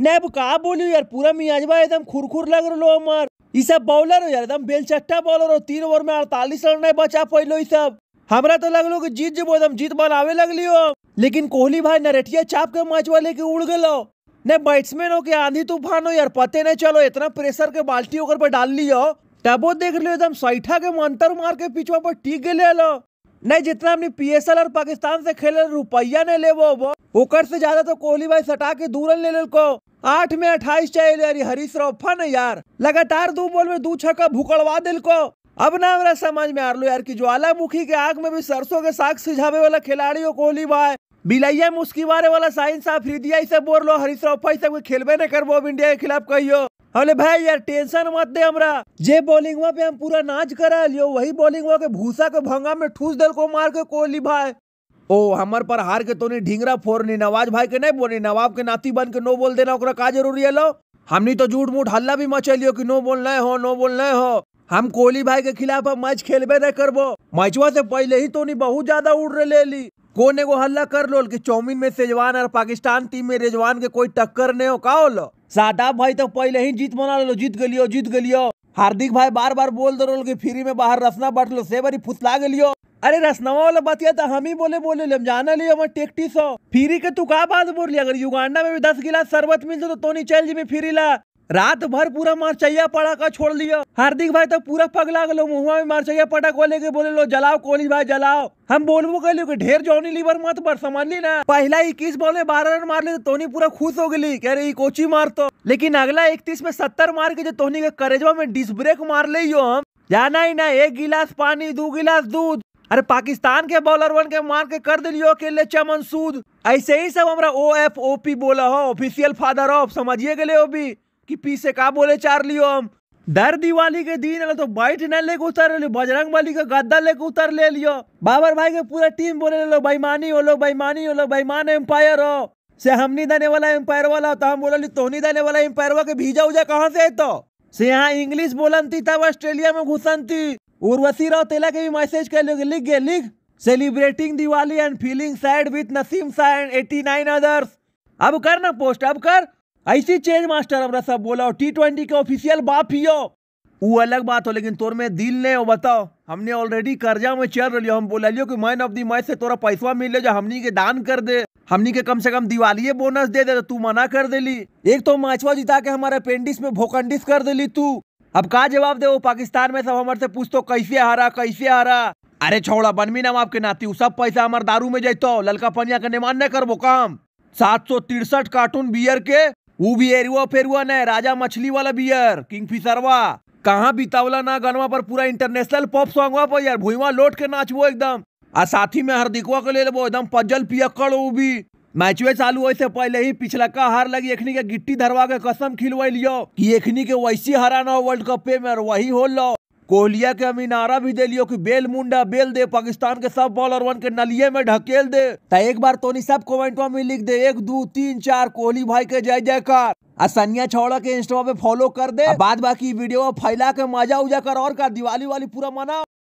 नहीं अब का बोलू यार पूरा मियाजबा एकदम खुरखुर लग रहा हमार ई सब बॉलर हो यार एकदम बेलचट्टा बॉलर हो तीन ओवर में अड़तालीस रन नहीं बचा पैलो सब हमारा तो लगलो कि जीत जब एकदम जीत बनावे लगली हो लेकिन कोहली भाई नरेटिया चाप के वाले लेके उड़ गलो न बैट्समैन हो के आंधी तूफान हो यार पते नहीं चलो इतना प्रेशर के बाल्टी ओकर पर डाल लियो तबो देख लियो एकदम सैठा के मंतर मार के पिछवा पर टीक गए लो नहीं जितना एस एल और पाकिस्तान से खेले रुपया नहीं ले वो ओकर से ज्यादा तो कोहली भाई सटा के दूर ले, ले को आठ में अट्ठाईस चाहिए अरे हरीश राव फन यार लगातार दो बॉल में दो छक्का भूकड़वा दिल को अब ना हमारा समझ में आ रो यार कि ज्वालामुखी के आग में भी सरसों के साग सिझावे वाला खिलाड़ी हो कोहली भाई बिलैया मुस्की मारे वाला साइंस अफ्रीदिया से बोल लो हरीश राव भाई सब खेलबे न करबो अब इंडिया के खिलाफ कहियो अरे भाई यार टेंशन मत दे हमरा जे बॉलिंग पे हम पूरा नाच करा लियो वही बॉलिंग के भूसा के भंगा में ठूस दल को मार के कोहली भाई ओ हमर पर हार के तोनी ढींगरा फोरनी नवाज भाई के नहीं बोलनी नवाब के नाती बन के नो बोल देना ओकरा का जरूरी है लो हमनी तो झूठ मूठ हल्ला भी मचलियो कि नो बोल नहीं हो नो बोल नहीं हो हम कोहली भाई के खिलाफ अब मैच खेलबे न करबो मैचवा से पहले ही तोनी बहुत ज्यादा उड़ रहे ले ली कोने को हल्ला कर लो कि चौमिन में सेजवान और पाकिस्तान टीम में रेजवान के कोई टक्कर नहीं हो का होलो सादा भाई तो पहले ही जीत मना लो जीत गलियो जीत गलियो हार्दिक भाई बार बार बोल दो कि फ्री में बाहर रसना बांट लो से बारी फुसला गलियो अरे रसनवा वाला बतिया था हम ही बोले बोले जाना लियो हमारे टेक्टी सौ फ्री के तू का बात बोल अगर युगांडा में भी दस गिलास शरबत मिल तो नहीं चल जी मैं फ्री ला रात भर पूरा मारचैया पड़ा का छोड़ लियो हार्दिक भाई तो पूरा पगला गलो मुहुआ में मारचैया पटा को लेके बोले लो जलाओ कोली भाई जलाओ हम बोलबो कर लियो ढेर जोनी लीवर मत पर समझ ली ना पहला इक्कीस बॉल में बारह रन मार ले तो तोनी पूरा खुश हो गई कह रही कोची मार तो लेकिन अगला इकतीस में सत्तर मार के जो तोनी के करेजवा में डिस ब्रेक मार ले हम जाना ही ना एक गिलास पानी दो गिलास दूध अरे पाकिस्तान के बॉलर वन के मार के कर दिलियो अकेले चमन सूद ऐसे ही सब हमारा ओ एफ ओ पी बोला हो ऑफिशियल फादर ऑफ समझिए गले हो भी कि पी से का बोले चार लियो हम डर दिवाली के दिन तो बाइट न लेके उतर ले बजरंग बली का गद्दा लेके उतर ले लियो बाबर भाई के पूरा टीम बोले ले लो बेमानी हो लो बेमानी हो लो बेमान एम्पायर हो से हम नहीं देने वाला एम्पायर वाला तो हम बोला तो नहीं देने वाला एम्पायर के भीजा उजा कहाँ से है तो से यहाँ इंग्लिश बोलन थी तब ऑस्ट्रेलिया में घुसन थी उर्वशी राव तेला के भी मैसेज कर लोगे लिख गए लिख celebrating Diwali and feeling sad with Naseem Shah and eighty nine others अब कर ना पोस्ट अब कर ऐसी चेंज मास्टर हमरा सब बोला टी ट्वेंटी के ऑफिशियल बाप ही हो वो अलग बात हो लेकिन तोर में दिल नहीं हो बताओ हमने ऑलरेडी कर्जा में चल रही हम बोला लियो कि मैन ऑफ दी मैच से तोरा पैसा मिल जो हमनी के दान कर दे हमनी के कम से कम दिवाली बोनस दे दे तो तू मना कर दिली एक तो मैचवा जिता के हमारे पेंडिस में भोकंडिस कर दिली तू अब का जवाब दे पाकिस्तान में सब हमारे से पूछ तो कैसे हरा कैसे हरा अरे छोड़ा बनमी नाम आपके नाती सब पैसा हमारे दारू में जैतो ललका पनिया का निमान न करबो काम सात सौ तिरसठ कार्टून बियर के वो भी एरुआ फेरुआ न राजा मछली वाला बियर किंग फिशरवा कहाँ बीतावला ना गनवा पर पूरा इंटरनेशनल पॉप सॉन्ग पर यार भूमा लौट के नाचबो एकदम आ साथी में हरदिकवा के ले लेबो एकदम पजल पियक्कड़ वो भी मैचवे चालू होए से पहले ही पिछला का हार लगी एखनी के गिट्टी धरवा के कसम लियो कि एखनी के वैसी हराना हो वर्ल्ड कप में और वही हो लो कोहलिया के हम इनारा भी दिलियो कि बेल मुंडा बेल दे पाकिस्तान के सब बॉलर वन के नलिये में ढकेल दे तो एक बार तोनी सब कॉमेंट में लिख दे एक दो तीन चार कोहली भाई के जय जयकार आ सनिया के इंस्टा पे फॉलो कर दे बाद बाकी वीडियो फैला के मजा उजा कर और का दिवाली वाली पूरा मनाओ